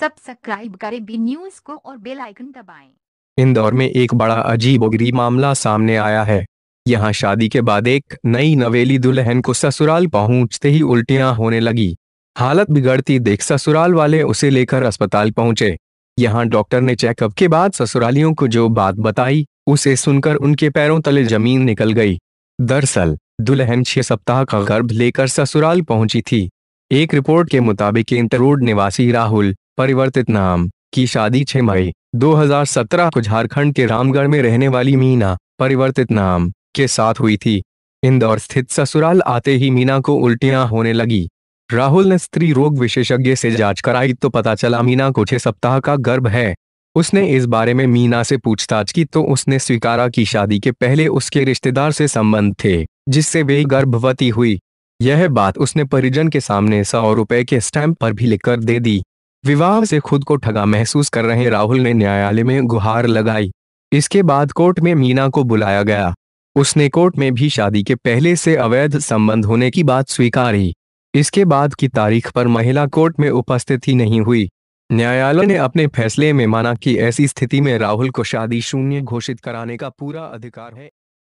Subscribe करें B news को और बेल आइकन दबाएं। इंदौर में एक बड़ा अजीबोगरीब मामला सामने आया है यहाँ शादी के बाद एक नई नवेली दुल्हन को ससुराल पहुंचते ही उल्टियां होने लगी हालत बिगड़ती देख ससुराल वाले उसे लेकर अस्पताल पहुंचे यहाँ डॉक्टर ने चेकअप के बाद ससुरालियों को जो बात बताई उसे सुनकर उनके पैरों तले जमीन निकल गई दरअसल दुल्हन छह सप्ताह का गर्भ लेकर ससुराल पहुंची थी एक रिपोर्ट के मुताबिक इंटरोड निवासी राहुल परिवर्तित नाम की शादी 6 मई 2017 को झारखंड के रामगढ़ में रहने वाली मीना परिवर्तित नाम के साथ हुई थी इंदौर स्थित ससुराल आते ही मीना को उल्टियां होने लगी राहुल ने स्त्री रोग विशेषज्ञ से जांच कराई तो पता चला मीना को छह सप्ताह का गर्भ है उसने इस बारे में मीना से पूछताछ की तो उसने स्वीकारा कि शादी के पहले उसके रिश्तेदार से संबंध थे जिससे वे गर्भवती हुई यह बात उसने परिजन के सामने सौ रुपए के स्टैंप पर भी लिखकर दे दी विवाह से खुद को ठगा महसूस कर रहे राहुल ने न्यायालय में गुहार लगाई इसके बाद कोर्ट में मीना को बुलाया गया उसने कोर्ट में भी शादी के पहले से अवैध संबंध होने की बात स्वीकारी इसके बाद की तारीख पर महिला कोर्ट में उपस्थित ही नहीं हुई न्यायालय ने अपने फैसले में माना कि ऐसी स्थिति में राहुल को शादी शून्य घोषित कराने का पूरा अधिकार है